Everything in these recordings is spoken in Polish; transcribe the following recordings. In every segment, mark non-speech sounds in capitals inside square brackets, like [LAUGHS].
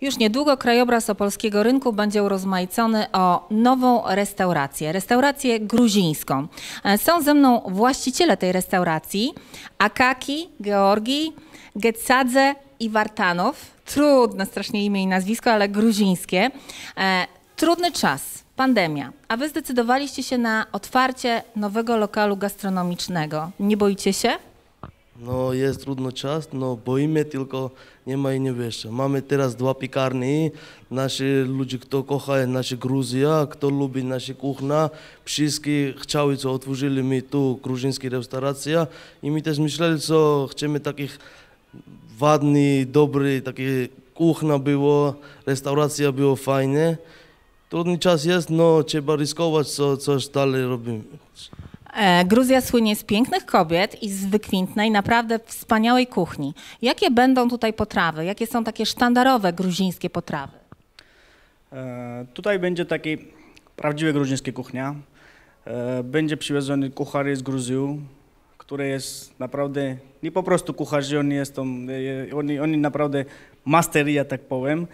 Już niedługo krajobraz opolskiego rynku będzie urozmaicony o nową restaurację, restaurację gruzińską. E, są ze mną właściciele tej restauracji, Akaki, Georgi, Getsadze i Wartanow. Trudne strasznie imię i nazwisko, ale gruzińskie. E, trudny czas, pandemia, a wy zdecydowaliście się na otwarcie nowego lokalu gastronomicznego. Nie boicie się? No jest trudno czas, no boimy, tylko nie ma i nie wiesz. Mamy teraz dwa piekarni, nasi ludzie, kto kocha nasze Gruzja, kto lubi nasze kuchna, wszystkie chciały, co otworzyli mi tu gruzińskie restauracja i my też myśleli, co chcemy takich ładny, dobry, takie kuchna było, restauracja było fajne. Trudny czas jest, no trzeba ryzykować, co, coś dalej robimy. E, Gruzja słynie z pięknych kobiet i z wykwintnej, naprawdę wspaniałej kuchni. Jakie będą tutaj potrawy? Jakie są takie sztandarowe gruzińskie potrawy? E, tutaj będzie taki prawdziwe gruzińskie kuchnia. E, będzie przywieziony kucharz z Gruzji, który jest naprawdę nie po prostu kucharz, on jest on, e, e, oni, oni naprawdę master, ja tak powiem.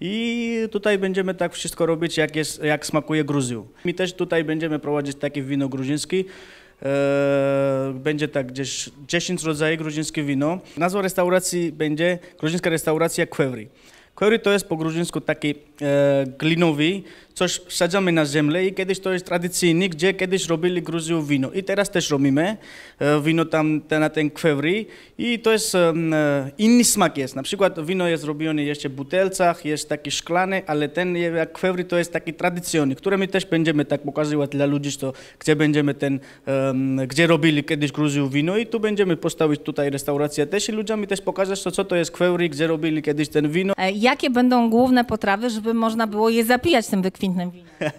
I tutaj będziemy tak wszystko robić, jak, jest, jak smakuje Gruzją. My też tutaj będziemy prowadzić takie wino gruzińskie. Eee, będzie tak gdzieś 10 rodzajów gruzińskie wino. Nazwa restauracji będzie gruzińska restauracja Kwewry który to jest po gruzińsku taki e, glinowy, coś sadzamy na ziemię i kiedyś to jest tradycyjny, gdzie kiedyś robili Gruzją wino. I teraz też robimy e, wino tam te, na ten kwewry i to jest e, e, inny smak jest. Na przykład wino jest robione jeszcze w butelcach, jest taki szklany, ale ten jak kwewry to jest taki tradycyjny, który my też będziemy tak pokazywać dla ludzi, to, gdzie będziemy ten, e, gdzie robili kiedyś Gruzją wino i tu będziemy postawić tutaj restaurację też i ludziom też pokazać, to, co to jest kwewry, gdzie robili kiedyś ten wino. E, jakie będą główne potrawy, żeby można było je zapijać tym wykwintnym winem? [LAUGHS]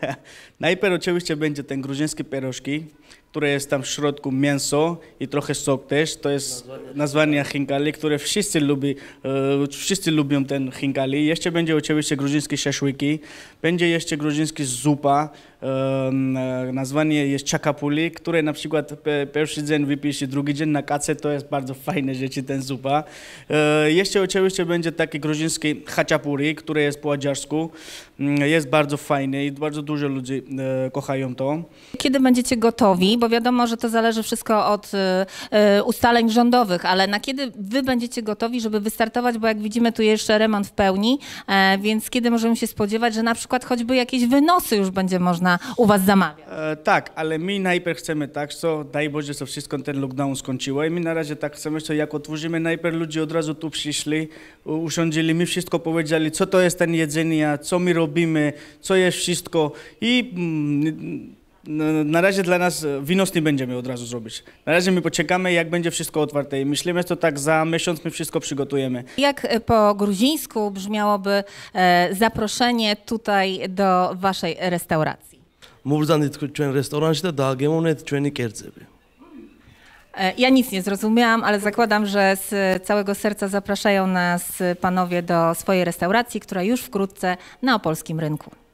Najpierw oczywiście będzie ten gruziński pierożki, które jest tam w środku mięso i trochę sok też. To jest nazwanie hinkali, które wszyscy, lubi, e, wszyscy lubią ten hinkali. Jeszcze będzie oczywiście gruzińskie szaszłyki, będzie jeszcze gruziński zupa, E, nazwanie jest chakapuli, które na przykład pierwszy dzień wypisze, drugi dzień na kacę, to jest bardzo fajne rzeczy, ten zupa. E, jeszcze oczywiście będzie taki gruziński Chachapuri, który jest po ładziarsku. Mm, jest bardzo fajny i bardzo dużo ludzi e, kochają to. Kiedy będziecie gotowi, bo wiadomo, że to zależy wszystko od ustaleń rządowych, ale na kiedy wy będziecie gotowi, żeby wystartować, bo jak widzimy tu jeszcze remont w pełni, więc kiedy możemy się spodziewać, że na przykład choćby jakieś wynosy już będzie można u was zamawia. E, tak, ale my najpierw chcemy tak, co daj Boże, co wszystko ten lockdown skończyło i my na razie tak chcemy, co jak otworzymy, najpierw ludzie od razu tu przyszli, usiądzili, mi wszystko powiedzieli, co to jest ten jedzenie, co my robimy, co jest wszystko i... Mm, na razie dla nas winos nie będziemy od razu zrobić. Na razie my poczekamy, jak będzie wszystko otwarte i myślimy, że to tak za miesiąc my wszystko przygotujemy. Jak e, po gruzińsku brzmiałoby e, zaproszenie tutaj do waszej restauracji? მუბრძანით ჩვენ რესტორანში და დააგემოვნეთ ჩვენი კერძები. Ja nic nie zrozumiałam, ale zakładam, że z całego serca zapraszają nas panowie do swojej restauracji, która już wkrótce na opolskim rynku.